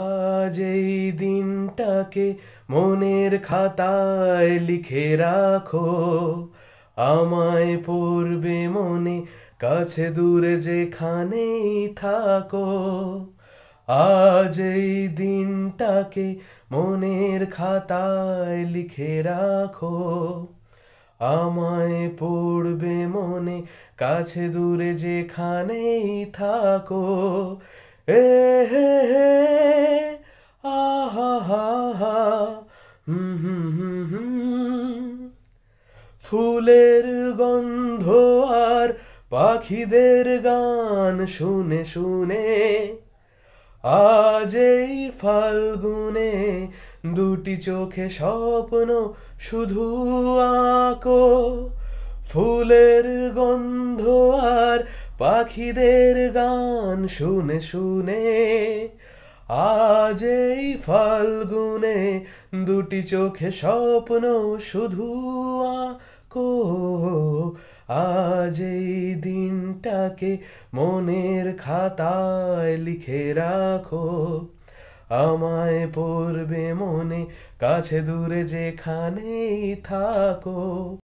আজ এই দিনটাকে মনের খাতায় লিখে রাখো আমায় পড়বে মনে কাছে দূরে যেখানেই থাকো আজ এই দিনটাকে মনের খাতায় লিখে রাখো আমায় পড়বে মনে কাছে দূরে যেখানেই থাকো এ হে হে ফুলের গন্ধ আর পাখিদের গান শুনে শুনে আজ এই ফাল্গুনে দুটি চোখে স্বপ্ন শুধু আঁকো ফুলের গন্ধ আর পাখিদের গান শুনে শুনে আজ এই ফাল্গুনে দুটি চোখে স্বপ্ন শুধু আঁকো আজ এই দিনটাকে মনের খাতায় লিখে রাখো আমায় পড়বে মনে কাছে দূরে যেখানেই থাকো